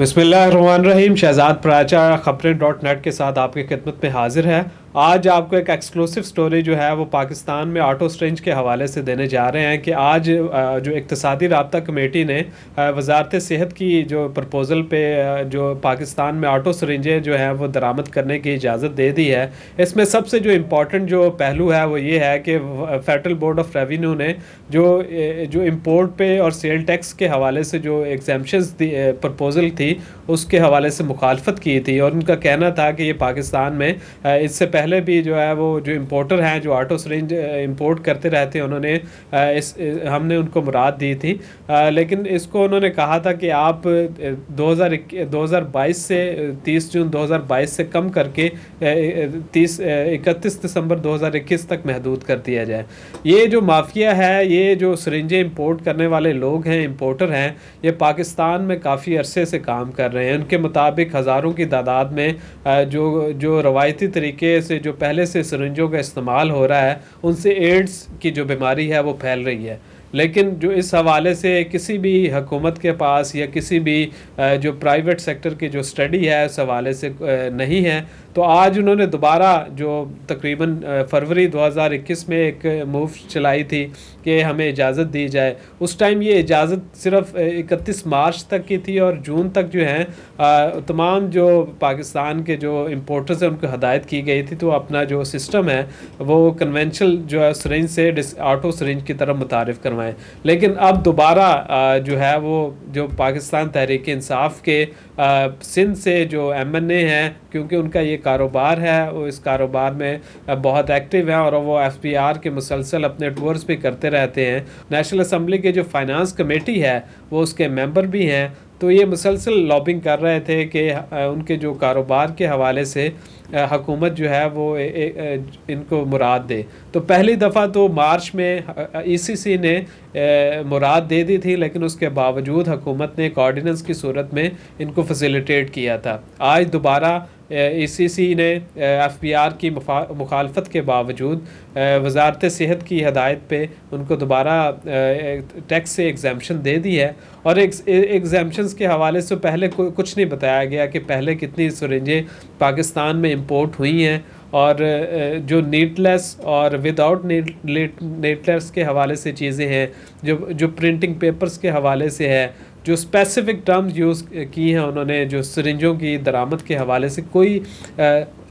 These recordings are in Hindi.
बसमिल्ल रहीम शहजाद प्राचा खबरें डॉट नेट के साथ आपकी खिदमत में हाजिर है आज आपको एक एक्सक्लूसिव स्टोरी जो है वो पाकिस्तान में आटो स्ट्रेंज के हवाले से देने जा रहे हैं कि आज जो इकतसादी रबता कमेटी ने वजारत सेहत की जो प्रपोज़ल पे जो पाकिस्तान में आटो सरेंजें जो हैं वो दरामद करने की इजाज़त दे दी है इसमें सबसे जो इम्पोर्टेंट जो पहलू है वो ये है कि फेडरल बोर्ड ऑफ रेवेन्यू ने जो जो इम्पोर्ट पे और सेल टैक्स के हवाले से जो एग्जामशन प्रपोज़ल थी उसके हवाले से मुखालफत की थी और उनका कहना था कि ये पाकिस्तान में इससे पहले भी जो है वो जो इम्पोर्टर हैं जो आटो सरेंज इम्पोर्ट करते रहते हैं उन्होंने इस, हमने उनको मुराद दी थी लेकिन इसको उन्होंने कहा था कि आप 2000 2022 से 30 जून 2022 से कम करके 30 इकतीस दिसंबर 2021 तक महदूद कर दिया जाए ये जो माफिया है ये जो सरेंजें इम्पोर्ट करने वाले लोग हैं इम्पोर्टर हैं ये पाकिस्तान में काफ़ी अरसे से काम कर रहे हैं उनके मुताबिक हज़ारों की तादाद में जो जो रवायती तरीके से से जो पहले से सरंजों का इस्तेमाल हो रहा है उनसे एड्स की जो बीमारी है वो फैल रही है लेकिन जो इस हवाले से किसी भी हकूमत के पास या किसी भी जो प्राइवेट सेक्टर की जो स्टडी है उस हवाले से नहीं है तो आज उन्होंने दोबारा जो तकरीबन फरवरी 2021 में एक मूव चलाई थी कि हमें इजाज़त दी जाए उस टाइम ये इजाज़त सिर्फ 31 मार्च तक की थी और जून तक जो है तमाम जो पाकिस्तान के जो इम्पोर्टर्स हैं उनको हदायत की गई थी तो अपना जो सिस्टम है वो कन्वेंशनल जो है सरेंज से आटो सरेंज की तरफ मुतारफ़ करवाएँ लेकिन अब दोबारा जो है वो जो पाकिस्तान तहरीक इंसाफ के सिंध से जो एम एन ए हैं क्योंकि उनका ये कारोबार है वो इस कारोबार में बहुत एक्टिव हैं और वो एफ पी आर के मुसलसल अपने टूर्स भी करते रहते हैं नेशनल असम्बली के जो फाइनेंस कमेटी है वो उसके मेम्बर भी हैं तो ये मुसलसल लॉबिंग कर रहे थे कि उनके जो कारोबार के हवाले से हकूमत जो है वो ए, ए, इनको मुराद दे तो पहली दफ़ा तो मार्च में ईसीसी ने ए, मुराद दे दी थी लेकिन उसके बावजूद हुकूमत ने एक ऑर्डीनेंस की सूरत में इनको फैसिलिटेट किया था आज दोबारा सी e ने एफ पी आर की मुखालफत के बावजूद वजारत सेहत की हदायत पर उनको दोबारा टैक्स से एग्जामेशन दे दी है और एग्जामेशन के हवाले से पहले कुछ नहीं बताया गया कि पहले कितनी सुरेंजें पाकिस्तान में इम्पोर्ट हुई हैं और जो नीटलेस और विदाउट नीटलेस के हवाले से चीज़ें हैं जो जो प्रिंटिंग पेपर्स के हवाले से है जो स्पेसिफिक टर्म्स यूज़ की हैं उन्होंने जो सरिंजों की दरामद के हवाले से कोई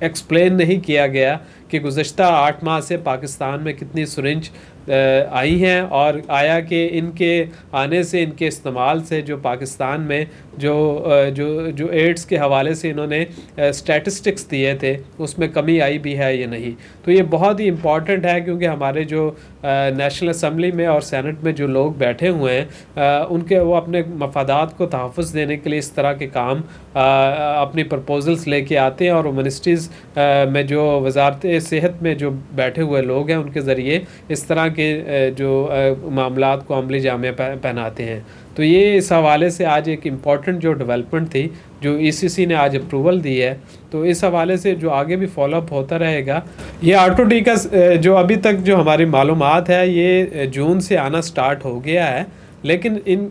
एक्सप्लेन नहीं किया गया कि गुज्त आठ माह से पाकिस्तान में कितनी सरिंज आई हैं और आया कि इनके आने से इनके इस्तेमाल से जो पाकिस्तान में जो जो जो एड्स के हवाले से इन्होंने स्टैटिस्टिक्स दिए थे उसमें कमी आई भी है या नहीं तो ये बहुत ही इम्पॉर्टेंट है क्योंकि हमारे जो नेशनल असम्बली में और सेनेट में जो लोग बैठे हुए हैं उनके वो अपने मफादात को तहफ़ देने के लिए इस तरह के काम अपनी प्रपोजल्स लेके आते हैं और मिनिस्ट्रीज़ में जो वजारत सेहत में जो बैठे हुए लोग हैं उनके ज़रिए इस तरह के जो मामला को अमली जामे पहनाते हैं तो ये इस हवाले से आज एक इम्पॉर्टेंट जो डेवलपमेंट थी जो ईसीसी e ने आज अप्रूवल दी है तो इस हवाले से जो आगे भी फॉलोअप होता रहेगा ये आटो डी का जो अभी तक जो हमारी मालूम है ये जून से आना स्टार्ट हो गया है लेकिन इन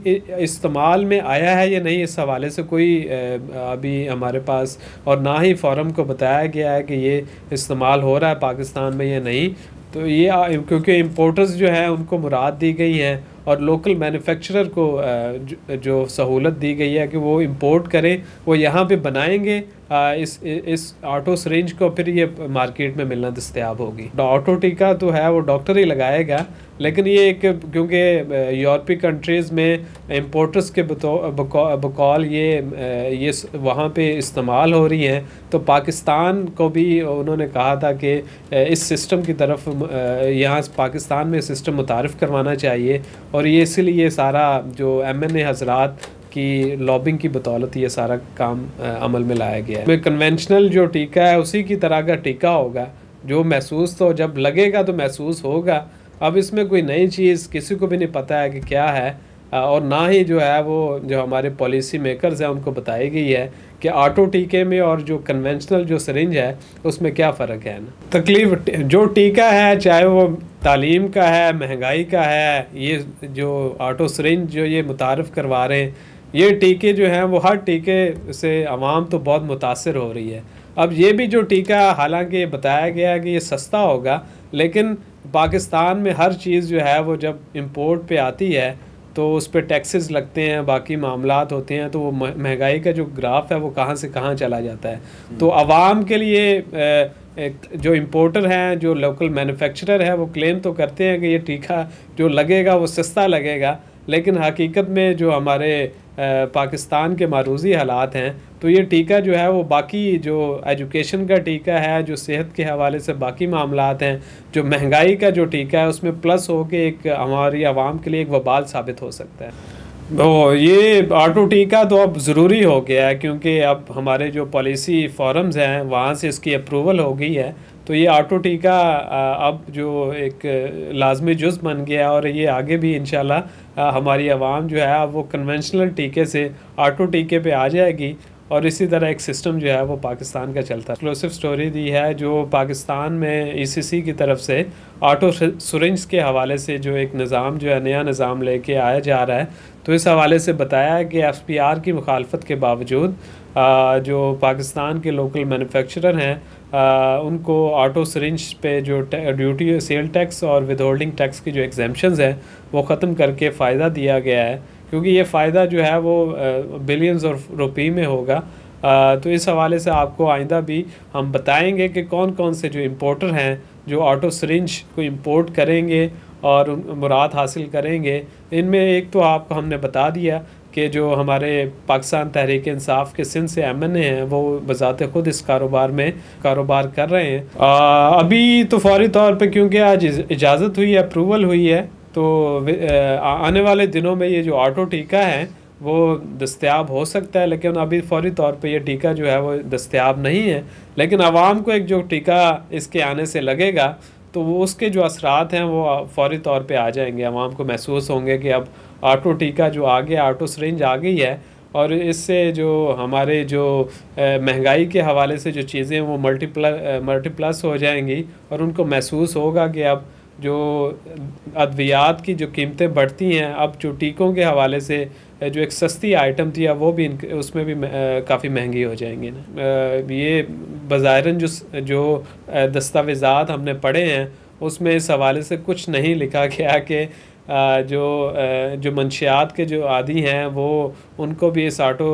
इस्तेमाल में आया है या नहीं इस हवाले से कोई अभी हमारे पास और ना ही फॉरम को बताया गया है कि ये इस्तेमाल हो रहा है पाकिस्तान में या नहीं तो ये क्योंकि इम्पोर्टर्स जो हैं उनको मुराद दी गई हैं और लोकल मैन्युफैक्चरर को uh, जो सहूलत दी गई है कि वो इंपोर्ट करें वो यहाँ पे बनाएंगे uh, इस इस ऑटोस रेंज को फिर ये मार्केट में मिलना दस्तियाब होगी ऑटो टीका तो है वो डॉक्टर ही लगाएगा लेकिन ये एक क्योंकि uh, यूरोपीय कंट्रीज़ में इम्पोर्टर्स के बकौल ये ये वहाँ पे इस्तेमाल हो रही हैं तो पाकिस्तान को भी उन्होंने कहा था कि इस सिस्टम की तरफ यहाँ पाकिस्तान में सिस्टम मुतारफ़ करवाना चाहिए और ये इसलिए ये सारा जो एम एन ए हजरात की लॉबिंग की बदौलत ये सारा काम अमल में लाया गया है कन्वेंशनल जो टीका है उसी की तरह का टीका होगा जो महसूस तो जब लगेगा तो महसूस होगा अब इसमें कोई नई चीज़ किसी को भी नहीं पता है कि क्या है और ना ही जो है वो जो हमारे पॉलिसी मेकर्स हैं उनको बताई गई है कि ऑटो टीके में और जो कन्वेंशनल जो सरिंज है उसमें क्या फ़र्क है ना तकलीफ जो टीका है चाहे वो तालीम का है महंगाई का है ये जो ऑटो सरिंज जो ये मुतारफ़ करवा रहे हैं ये टीके जो हैं वो हर टीके से आवाम तो बहुत मुतासर हो रही है अब ये भी जो टीका हालांकि बताया गया कि ये सस्ता होगा लेकिन पाकिस्तान में हर चीज़ जो है वो जब इम्पोर्ट पे आती है तो उस पर टैक्सेस लगते हैं बाकी मामला होते हैं तो वो महंगाई का जो ग्राफ है वो कहाँ से कहाँ चला जाता है हम्म। तो आवाम के लिए जो इम्पोर्टर हैं जो लोकल मैन्युफैक्चरर है वो क्लेम तो करते हैं कि ये टीका जो लगेगा वो सस्ता लगेगा लेकिन हकीकत में जो हमारे पाकिस्तान के मारूजी हालात हैं तो ये टीका जो है वो बाकी जो एजुकेशन का टीका है जो सेहत के हवाले से बाकी मामला हैं जो महंगाई का जो टीका है उसमें प्लस हो के एक हमारी आवाम के लिए एक वबाल साबित हो सकता है तो ये ऑटो टीका तो अब ज़रूरी हो गया है क्योंकि अब हमारे जो पॉलिसी फॉरम्स हैं वहाँ से इसकी अप्रूवल हो गई है तो ये ऑटो टीका अब जो एक लाजमी जुज बन गया और ये आगे भी इन हमारी आवाम जो है वो कन्वेंशनल टीके से ऑटो टीके पे आ जाएगी और इसी तरह एक सिस्टम जो है वो पाकिस्तान का चलता है एक्सक्लूसिव स्टोरी दी है जो पाकिस्तान में ई e की तरफ से ऑटो सुरेंज के हवाले से जो एक निज़ाम जो है नया निज़ाम लेके आया जा रहा है तो इस हवाले से बताया है कि एफ पी आर की मुखालफत के बावजूद जो पाकिस्तान के लोकल मैनुफेक्चरर हैं उनको ऑटो सरेंज पे जो ड्यूटी सेल टैक्स और विद होल्डिंग टैक्स की जो एग्जामेशन हैं वो ख़त्म करके फ़ायदा दिया गया है क्योंकि ये फ़ायदा जो है वो बिलियंस और रुपये में होगा तो इस हवाले से आपको आइंदा भी हम बताएंगे कि कौन कौन से जो इम्पोर्टर हैं जो ऑटो सरिंज को इम्पोर्ट करेंगे और मुराद हासिल करेंगे इनमें एक तो आपको हमने बता दिया कि जो हमारे पाकिस्तान तहरीक इंसाफ के सिंध से एम एन ए हैं वो बजात खुद इस कारोबार में कारोबार कर रहे हैं आ, अभी तो फौरी तौर पे क्योंकि आज इजाज़त हुई है अप्रूवल हुई है तो आने वाले दिनों में ये जो ऑटो टीका है वो दस्तियाब हो सकता है लेकिन अभी फौरी तौर पे ये टीका जो है वो दस्तियाब नहीं है लेकिन आवाम को एक जो टीका इसके आने से लगेगा तो वो उसके जो असरात हैं वो फौरी तौर पे आ जाएंगे आवाम को महसूस होंगे कि अब ऑटो टीका जो आ गया ऑटो सरेंज आ गई है और इससे जो हमारे जो महंगाई के हवाले से जो चीज़ें वो मल्टीप्ल मल्टीप्लस हो जाएंगी और उनको महसूस होगा कि अब जो अद्वियात की जो कीमतें बढ़ती हैं अब जो टीकों के हवाले से जो एक सस्ती आइटम थी अब वो भी उसमें भी काफ़ी महंगी हो जाएंगी ना ये बाज़ारन जो जो दस्तावेज़ात हमने पढ़े हैं उसमें इस हवाले से कुछ नहीं लिखा गया कि जो जो मंशियात के जो आदि हैं वो उनको भी इस आटो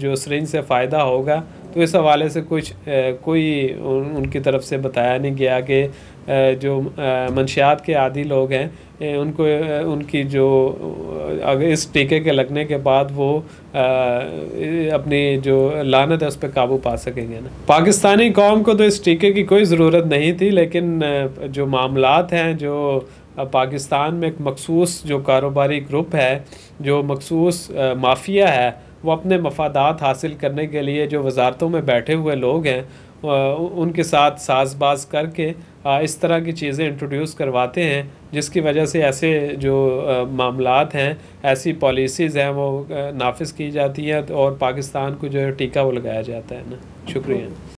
जो सरेंज से फ़ायदा होगा तो इस हवाले से कुछ कोई उन, उनकी तरफ से बताया नहीं गया कि जो मंशियात के आदि लोग हैं उनको उनकी जो अगर इस टीके के लगने के बाद वो अपनी जो लानत है उस पर काबू पा सकेंगे ना पाकिस्तानी कौम को तो इस टीके की कोई ज़रूरत नहीं थी लेकिन जो मामला हैं जो पाकिस्तान में एक मखसूस जो कारोबारी ग्रुप है जो मखसूस माफिया है वो अपने मफादात हासिल करने के लिए जो वजारतों में बैठे हुए लोग हैं उनके साथ बाज करके इस तरह की चीज़ें इंट्रोड्यूस करवाते हैं जिसकी वजह से ऐसे जो मामला हैं ऐसी पॉलिसीज़ हैं वो नाफिज की जाती हैं और पाकिस्तान को जो है टीका वो लगाया जाता है ना शुक्रिया